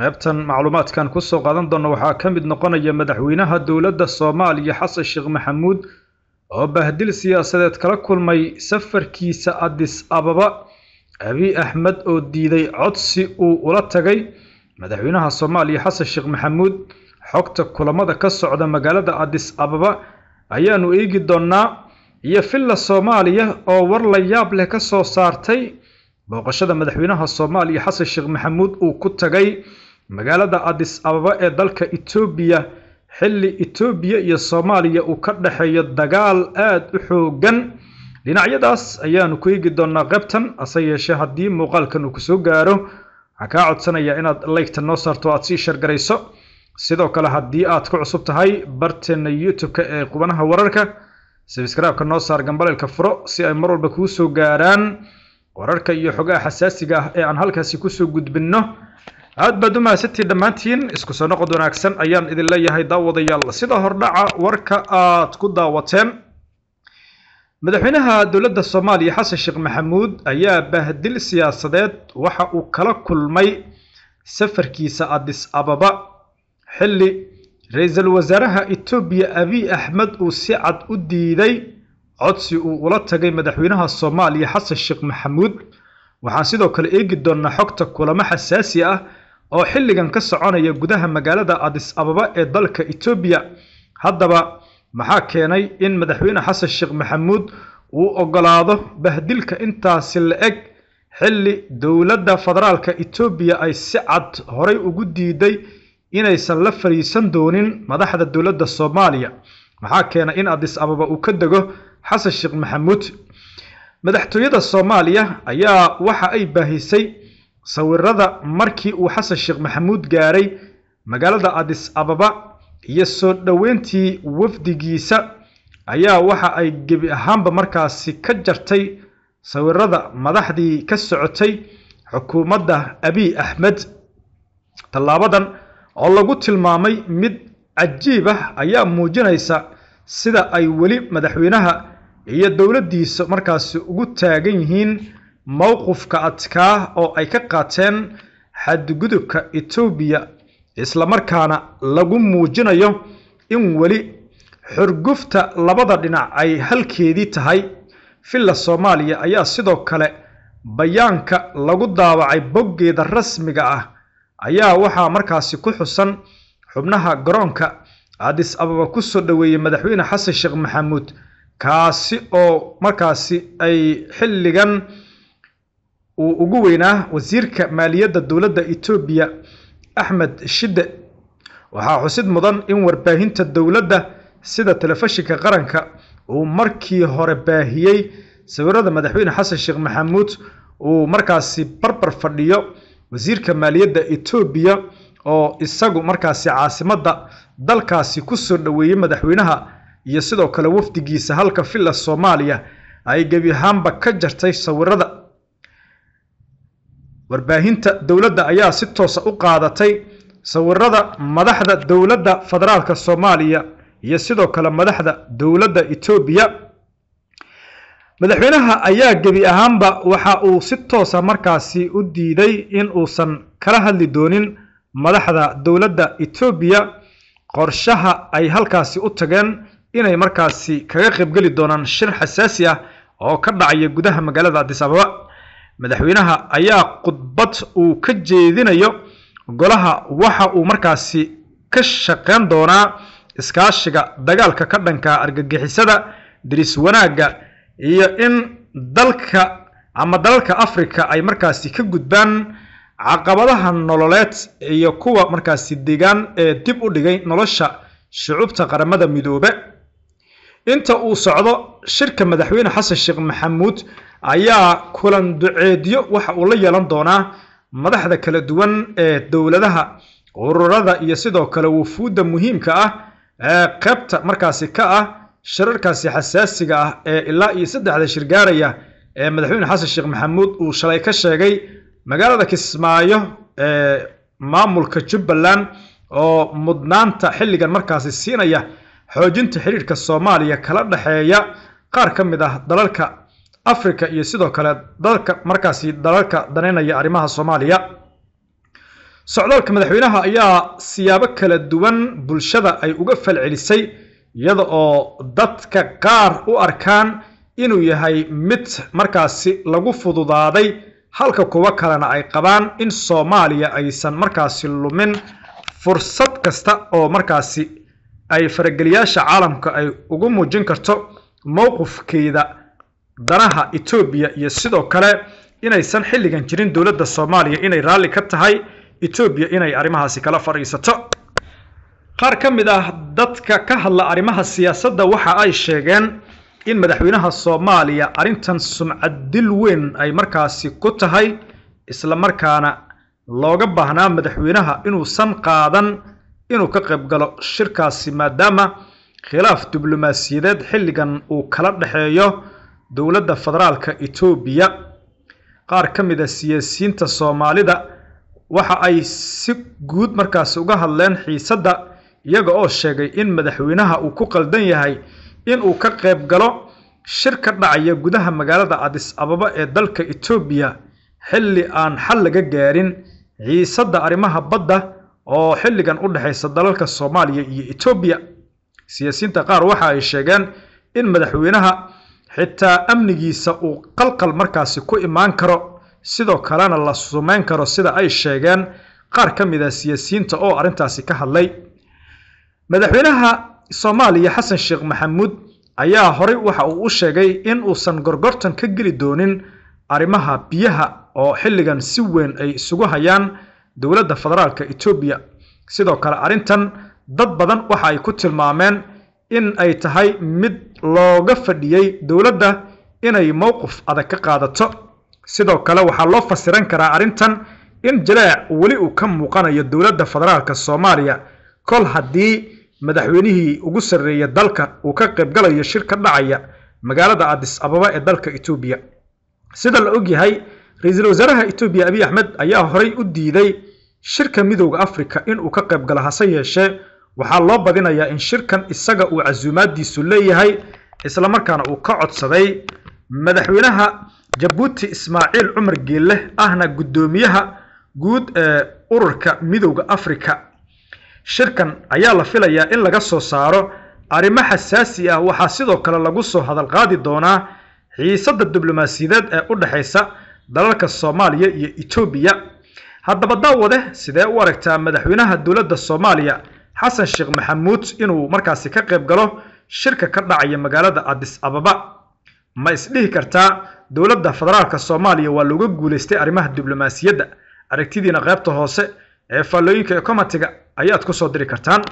qaybtan macluumaadkan kusoo qaadan doono waxaa ka mid noqonaya madaxweynaha dowladda soomaaliya xasan sheekh maxamuud oo bahdil siyaasadeed kala kulmay safarkiisa addis ababa abiy axmed oo diiday codsi uu ula tagay madaxweynaha soomaaliya xasan sheekh maxamuud xogta kulamada ka socda magaalada addis ababa ayaanu eegi doonnaa iyo filla soomaaliya oo war la yaab leh ka soo saartay booqashada madaxweynaha soomaaliya xasan sheekh maxamuud uu ku tagay magaalada adis ababa ee dalka etoobiya xilli etoobiya iyo soomaaliya uu ka dhexeeyo dagaal aada u xoogan dhinacyadaas ayaanu ku eegi doonaa qaybtan ase yeeshee haddii muuqaalkan uu kusoo gaaro waxaan kaa codsanayaa inaad laygta noo saarto aad sii shargarayso sidoo kale haddii aad ku cusub tahay barteenna youtube-ka ee qubanaha wararka sabskraibka noo saar gambaleelka furo si ay mar walba kuu soo gaaraan wararka iyo xogaha xasaasiga ah ee aan halkaasi kusoo gudbinno aad baad u mahadsantihiin dhammaantiin isku soo noqod wanaagsan ayaan idin leeyahay daawadayaal sida hordhaca warka aad ku daawateen madaxweynaha dowladda soomaaliya xasan sheekh maxamuud ayaa bahdil siyaasadeed waxa uu kala kulmay safarkiisa adis ababa xilli ra-iisul wasaaraha etoobiya abiy axmed uu si cad u diiday codsi uu ula tagay madaxweynaha soomaaliya xasan sheekh maxamuud waxaan sidoo kale eegi doonnaa xogta kulamo xasaasi ah oo xilligan ka soconaya gudaha magaalada adis ababa ee dalka etoobiya haddaba maxaa keenay in madaxweyne xasan sheekh maxamuud uu ogolaado bahdilka intaasi la eg xilli dowladda federaalka etoobiya ay si cad horay ugu diiday inaysan la fariisan doonin madaxda dowladda soomaaliya maxaa keenay in adis ababa uu ka dego xasan sheekh maxamuud madaxtooyada soomaaliya ayaa waxa ay baahisay sawirada markii uu xasan sheekh maxamuud gaaray magaalada adis ababa iyo soo dhoweyntii wafdigiisa ayaa waxa ay gebi ahaanba markaasi ka jartay sawirada madaxdii ka socotay xukuumadda abiy axmed tallaabadan oo lagu tilmaamay mid cajiib ah ayaa muujinaysa sida ay weli madaxweynaha iyo dowladdiisa markaasi ugu taagan yihiin mowqufka adkaa oo ay ka qaateen xadgudubka etoobiya isla markaana lagu muujinayo in weli xurgufta labada dhinac ay halkeedii tahay filla Soomaaliya ayaa sidoo kale bayaanka lagu daawacay boggeeda rasmiga ah ayaa waxaa markaasi ku xusan xubnaha garoonka Addis Ababa ku soo dhaweeyay madaxweyne Xasan Sheekh Maxamuud kaasi oo markaasi ay xilligan uu ugu weynaa ah wasiirka maaliyadda dowladda etoobiya Axmed shidde waxaa xusid mudan in warbaahinta dowladda sida telefashinka qaranka uu markii hore baahiyey sawirada madaxweyne xasan sheekh maxamuud uu markaasi barbar fadhiyo wasiirka maaliyadda etoobiya oo isagu markaasi caasimadda dalkaasi ku soo dhaweeyay madaxweynaha iyo sidoo kale wafdigiisa halka filla Soomaaliya ay gebi ahaanba ka jartay sawirada warbaahinta dowladda ayaa si toosa ah u qaadatay sawirada madaxda dowladda federaalka soomaaliya iyo sidoo kale madaxda dowladda etoobiya madaxweynaha ayaa gebi ahaanba waxa uu si toosa ah markaasi u diiday in uusan kala hadli doonin madaxda dowladda etoobiya qorshaha ay halkaasi u tageen inay markaasi kaga qaybgeli doonaan shir xasaasi ah oo ka dhacaya gudaha magaalada adis ababa madaxweynaha ayaa khudbad uu ka jeedinayo golaha waxa uu markaasi ka shaqeyn doonaa iskaashiga dagaalka ka dhanka argagixisada diris wanaagga iyo in dalka ama dalalka afrika ay markaasi ka gudbaan caqabadaha nololeed iyo kuwa markaasi deegaan ee dib u dhigay nolosha shucubta qaramada midoobe inta uu socdo shirka madaxweyne xasan sheekh maxamuud ayaa kulan duceedyo waxa uu la yeelan doonaa madaxda kala duwan ee dowladaha ururada iyo sidoo kale wufuudda muhiimka ah ee qaybta markaasi ka ah shirarkaasi xasaasiga ah ee ilaa iyo saddexda shir gaaraya ee madaxweyne xasan sheekh maxamuud uu shalay ka sheegay magaalada kismaayo ee maamulka jubbaland oo mudnaanta xilligan markaasi siinaya xoojinta xidhiidhka soomaaliya kala dhexeeya qaar ka mid ah dalalka afrika iyo sidoo kale dalka markaasi dalalka danaynaya arrimaha soomaaliya socdaalka madaxweynaha ayaa siyaabo kala duwan bulshada ay uga falcelisay iyada oo dadka qaar u arkaan inuu yahay mid markaasi lagu fududaaday halka kuwo kalena ay qabaan in soomaaliya aysan markaasi lumin fursad kasta oo markaasi ay farageliyaasha caalamka ay ugu muujin karto mowqifkeeda danaha etoobiya iyo sidoo kale inaysan xilligan jirin dowladda soomaaliya inay raalli ka tahay etoobiya inay arrimahaasi kala fadhiisato qaar ka mid ah dadka ka hadla arrimaha siyaasadda waxa ay sheegeen in madaxweynaha soomaaliya arrintan sumcad dil weyn ay markaasi ku tahay isla markaana looga baahnaa madaxweynaha inuusan qaadan inuu ka qayb galo shirkaasi maadaama khilaaf diblomaasiyadeed xilligan uu kala dhexeeyo dowladda federaalka itoobiya qaar ka mid a siyaasiyiinta soomaalida waxa ay si guud markaasi uga hadleen xiisadda iyaga oo sheegay in madaxweynaha uu ku qaldan yahay in uu ka qayb galo shir ka dhacaya gudaha magaalada cadis ababa ee dalka itoobiya xilli aan xal laga gaarin xiisadda arrimaha badda oo xilligan u dhexaysa dalalka soomaaliya iyo etoobiya siyaasiyiinta qaar waxa ay sheegeen in madaxweynaha xitaa amnigiisa uu qalqal markaasi ku imaan karo sidoo kalena la sumayn karo sida ay sheegeen qaar ka mid a ah siyaasiyiinta oo arrintaasi ka hadlay madaxweynaha soomaaliya xasan sheekh maxamuud ayaa horey waxa uu u sheegay in uusan gorgortan ka geli doonin arrimaha biyaha oo xilligan si weyn ay isugu hayaan dowladda federaalka etoobiya sidoo kale arrintan dad badan waxa ay ku tilmaameen in ay tahay mid looga fadhiyey dowladda inay mowquf adag ka qaadato sidoo kale waxaa loo fasiran karaa arrintan in jaleec weli uu ka muuqanayo dowladda federaalka soomaaliya kol haddii madaxweynihii ugu sarreeya dalka uu ka qaybgalayo shirka dhacaya magaalada adis ababa ee dalka etoobiya sida la og yahay ra-iisul wasaaraha etoobiya abiy axmed ayaa horay u diiday shirka midowda afrika inuu ka qayb gala hase yeeshee waxaa loo badinayaa in shirkan isaga uu casuumaadiisu leeyahay islamarkaana uu ka codsaday madaxweynaha jabuuti ismaaciil cumar geelle ahna guddoomiyaha guud ee ururka midowda afrika shirkan ayaa la filayaa in laga soo saaro arrimo xasaasi ah waxaa sidoo kale lagu soo hadalqaadi doonaa xiisadda diblomaasiyadeed ee u dhexaysa dalalka soomaaliya iyo etoobiya haddaba daawade sidee u aragtaa madaxweynaha dowladda soomaaliya xasan sheekh maxamuud inuu markaasi ka qayb galo shirka ka dhacaya magaalada adis ababa ma isdhihi kartaa dowladda federaalka soomaaliya waa looga guulaystay arrimaha diblomaasiyadda aragtidiina qaybta hoose ee faallooyinka ekomatiga ayaad ku soo diri kartaan